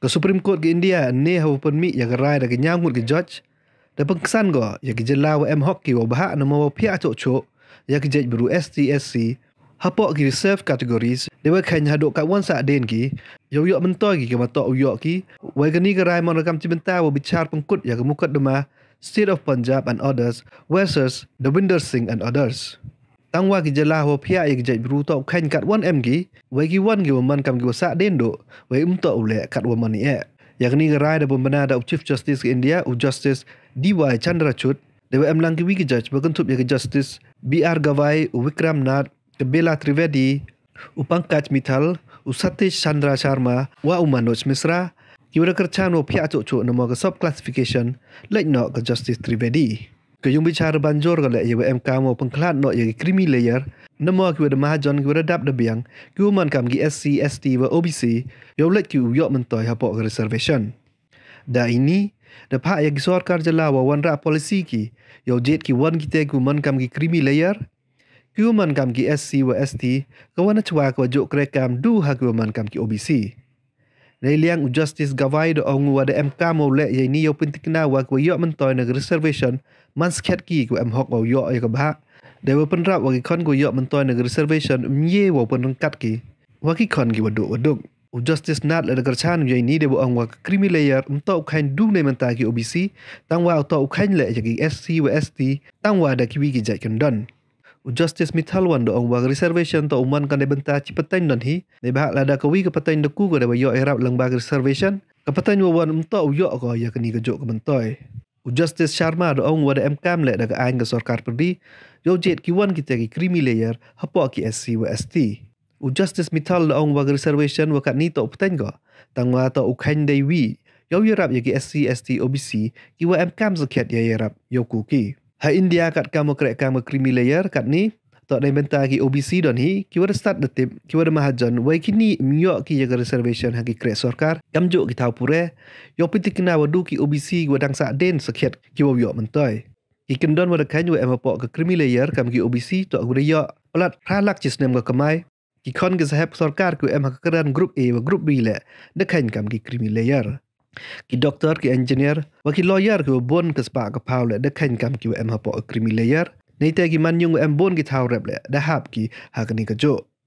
ke Supreme Court ke India ne ha pun mi ya gerai da nyangut ke judge da pengsan go ya ke ya jela wa M Hockey wa bah na mo pia cho cho ya ke jej beru STSC hapo ki reserve categories de wa kan ha dok ka wan sa den ki ya yo yo mento ki ke mato yo ki wa ke ni gerai mo rakam cimenta wa bicar pengkut ya ke mukat de State of Punjab and others versus the Winder Singh and others tang wa gi jela ho phia ek jai bru to khain kat 1 mg wa gi 1 gi man kam gi sa den do wa um to ule kat wa man e yak ni rai da bun bana da chief justice india u justice dy chandra chut de wa em lang gi wi gi judge bagun thup yak justice br gawai vikram nath ke bela trivedi u pankaj mithal u satish chandra sharma wa u manoj misra ki ura kerchan wo phia chu chu namo ga sub classification lek no ga justice trivedi ke yung bicara banjor ka le yewe MK mo pengklat no yewe krimi layer nama mo kiwe de mahajon kiwe dap de biang ki uman kam SC, ST wa OBC yaw let ki uyok mentoy hapo ke reservation. Da ini, da pa ya gi suar kar jala wa polisi ki yaw jit ki wan kite ki uman kam gi krimi layer ki uman kam gi SC wa ST ka wana e cwa ka wajuk kerekam du ha ki uman kam ki OBC. Nai liang Justice Gawai do ong wa de MK mo le ye ni yo pin tikna wa ku yo men toy na reservation man sket ki ku em hok o yo ye ka ba. De wa pen rap wa ki kon ku yo men toy na reservation um ye wa pen rang kat ki. Wa ki kon ki wa do wa do. U Justice Nat le ka chan ye ni de bo ong wa krimi layer um to khain du nei men ta ki OBC tang wa to khain le ye ki SC wa ST tang wa da ki wi ki jai kan done. Justice Mithalwan do ang reservation to uman kan debenta cipetain dan hi ne bahak lada lah kawi ke deku ke debayo erap lang bag reservation ke wawan umta uyo ko ya kini kejok ke U eh. Justice Sharma do ang wada MKM le daga ain ke sorkar perdi yo jet kiwan kita ki krimi layer hapo ki SCWST U Justice Mithal do ang reservation wakat ni to petain go tang wa to ukhen dewi yo yerap ya ki SCST OBC kiwa MKM zakat ya yerap yo kuki Hai India kat kamu kerek kamu creamy layer kat ni. Tak ada yang bentar lagi OBC don hi. Kita dah start the tip. Kita dah mahajan. Wai kini miyok ki jaga reservation lagi kerek sorkar. Gamjuk kita tahu pura. Yau piti kena wadu ki OBC gua dang sak den sekiat kita wiyok mentoy. Ki kendon wadah kain juga emma pok ke creamy layer kam ki OBC tak gua yok. Pelat ralak jis nem ke kemai. Ki kon ke sahab sorkar ku emma keran grup A wa grup B le. Dekain kam ki creamy layer ki doctor ki engineer wa ki lawyer ki bon ke spa ke pau le de khen kam ki em ha po criminal lawyer nei te ki man yung em bon ki thau rep le da hap ki ha ka ni ka jo